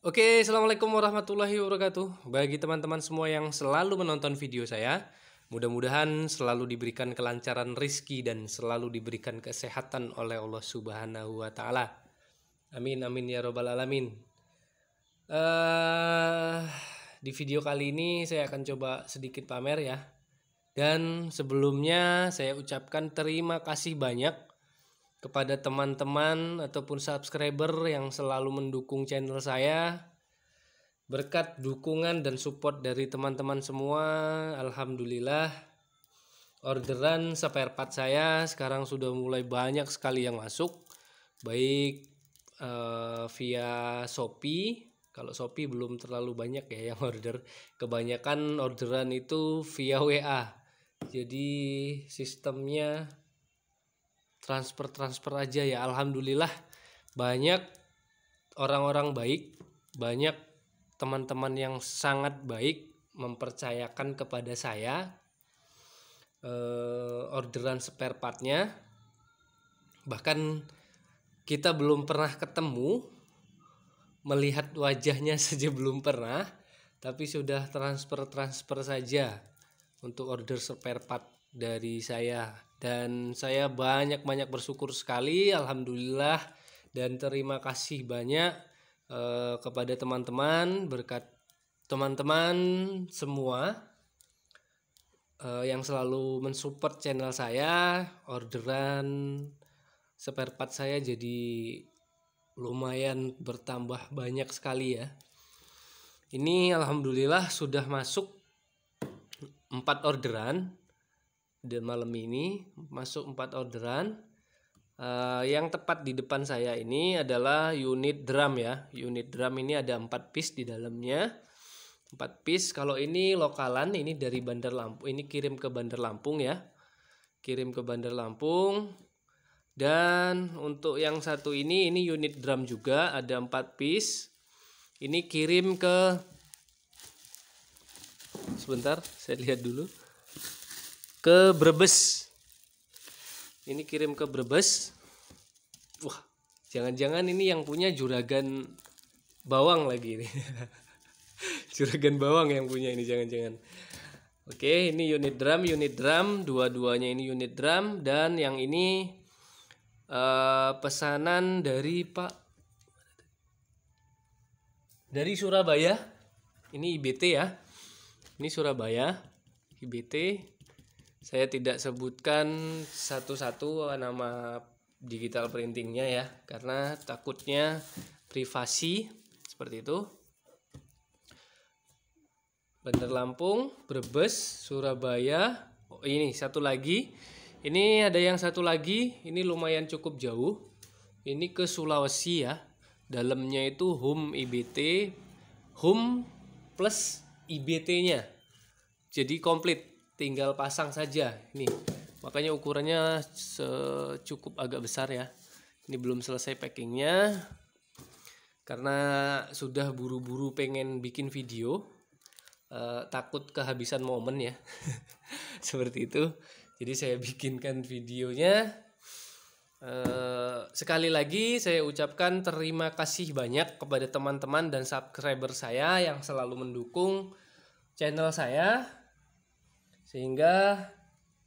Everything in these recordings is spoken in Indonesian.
Oke, Assalamualaikum warahmatullahi wabarakatuh Bagi teman-teman semua yang selalu menonton video saya Mudah-mudahan selalu diberikan kelancaran rizki dan selalu diberikan kesehatan oleh Allah subhanahu wa ta'ala Amin, amin ya robbal alamin uh, Di video kali ini saya akan coba sedikit pamer ya Dan sebelumnya saya ucapkan terima kasih banyak kepada teman-teman ataupun subscriber yang selalu mendukung channel saya. Berkat dukungan dan support dari teman-teman semua, alhamdulillah orderan spare part saya sekarang sudah mulai banyak sekali yang masuk. Baik uh, via Shopee, kalau Shopee belum terlalu banyak ya yang order. Kebanyakan orderan itu via WA. Jadi sistemnya transfer transfer aja ya alhamdulillah banyak orang-orang baik banyak teman-teman yang sangat baik mempercayakan kepada saya eh, orderan spare partnya bahkan kita belum pernah ketemu melihat wajahnya saja belum pernah tapi sudah transfer transfer saja untuk order spare part dari saya dan saya banyak-banyak bersyukur sekali alhamdulillah dan terima kasih banyak uh, kepada teman-teman berkat teman-teman semua uh, yang selalu mensupport channel saya orderan spare part saya jadi lumayan bertambah banyak sekali ya ini alhamdulillah sudah masuk empat orderan di malam ini masuk empat orderan. Uh, yang tepat di depan saya ini adalah unit drum ya. Unit drum ini ada empat piece di dalamnya. empat piece. Kalau ini lokalan, ini dari Bandar Lampung. Ini kirim ke Bandar Lampung ya. Kirim ke Bandar Lampung. Dan untuk yang satu ini, ini unit drum juga ada empat piece. Ini kirim ke sebentar, saya lihat dulu ke Brebes ini kirim ke Brebes wah jangan-jangan ini yang punya juragan bawang lagi ini juragan bawang yang punya ini jangan-jangan oke ini unit drum unit drum dua-duanya ini unit drum dan yang ini uh, pesanan dari Pak dari Surabaya ini IBT ya ini Surabaya IBT saya tidak sebutkan satu-satu nama digital printingnya ya karena takutnya privasi seperti itu Bandar Lampung, Brebes, Surabaya. Oh, ini satu lagi. Ini ada yang satu lagi, ini lumayan cukup jauh. Ini ke Sulawesi ya. Dalamnya itu Home IBT, Home plus IBT-nya. Jadi komplit tinggal pasang saja nih makanya ukurannya cukup agak besar ya ini belum selesai packingnya karena sudah buru-buru pengen bikin video eh, takut kehabisan momen ya seperti itu jadi saya bikinkan videonya Uh, sekali lagi saya ucapkan terima kasih banyak kepada teman-teman dan subscriber saya yang selalu mendukung channel saya sehingga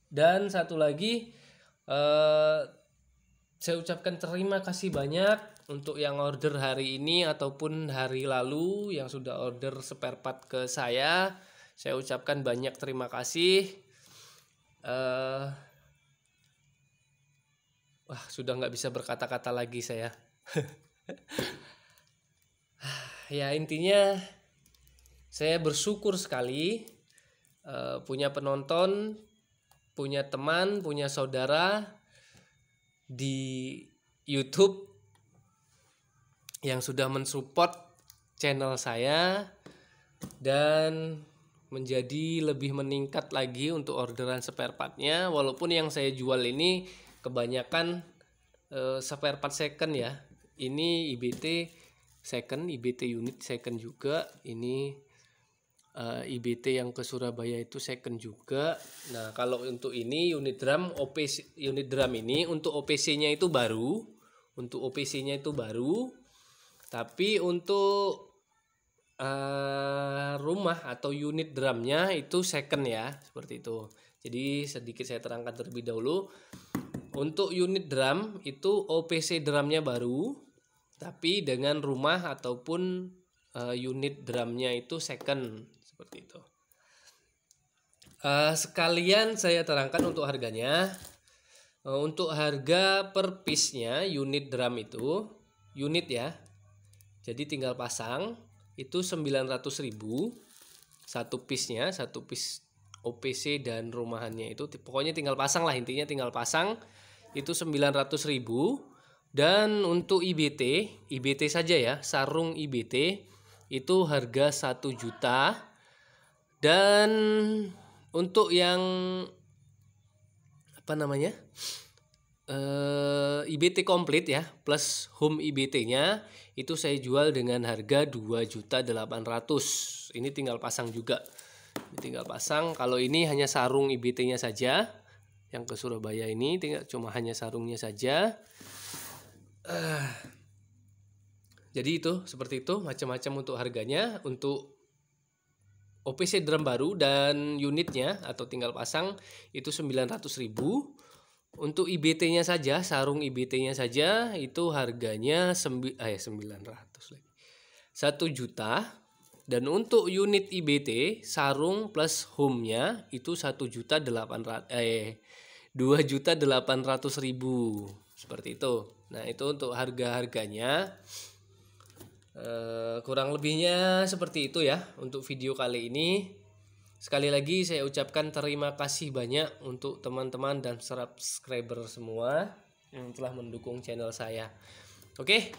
dan satu lagi eh, saya ucapkan terima kasih banyak untuk yang order hari ini ataupun hari lalu yang sudah order spare part ke saya saya ucapkan banyak terima kasih eh, wah sudah nggak bisa berkata-kata lagi saya ya intinya saya bersyukur sekali Eh, punya penonton, punya teman, punya saudara di YouTube yang sudah mensupport channel saya dan menjadi lebih meningkat lagi untuk orderan spare partnya walaupun yang saya jual ini kebanyakan uh, spare part second ya ini IBT second IBT unit second juga ini uh, eh, IBT yang ke Surabaya itu second juga. Nah, kalau untuk ini unit drum OPC unit drum ini untuk OPC-nya itu baru, untuk OPC-nya itu baru. Tapi untuk uh, rumah atau unit drumnya itu second ya, seperti itu. Jadi sedikit saya terangkan terlebih dahulu. Untuk unit drum itu OPC drumnya baru, tapi dengan rumah ataupun uh, unit drumnya itu second seperti itu. Uh, sekalian saya terangkan untuk harganya. Uh, untuk harga per piece-nya unit drum itu unit ya. Jadi tinggal pasang itu 900.000 satu piece-nya, satu piece OPC dan rumahannya itu pokoknya tinggal pasang lah intinya tinggal pasang itu 900.000 dan untuk IBT, IBT saja ya, sarung IBT itu harga satu juta dan untuk yang apa namanya? Uh, eh, IBT komplit ya plus home IBT-nya itu saya jual dengan harga juta 2.800. Ini tinggal pasang juga. Ini tinggal pasang. Kalau ini hanya sarung IBT-nya saja yang ke Surabaya ini tinggal cuma hanya sarungnya saja. Uh, jadi itu seperti itu macam-macam untuk harganya untuk OPC drum baru dan unitnya atau tinggal pasang itu 900.000. Untuk IBT-nya saja, sarung IBT-nya saja itu harganya sembi ah ya, 900 lagi. 1 juta dan untuk unit IBT sarung plus home-nya itu 1 juta 800 eh 2 juta ratus ribu seperti itu. Nah, itu untuk harga-harganya. Eh, kurang lebihnya seperti itu ya untuk video kali ini. Sekali lagi saya ucapkan terima kasih banyak untuk teman-teman dan subscriber semua yang telah mendukung channel saya. Oke,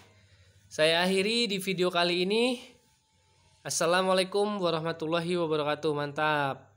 saya akhiri di video kali ini. Assalamualaikum warahmatullahi wabarakatuh. Mantap.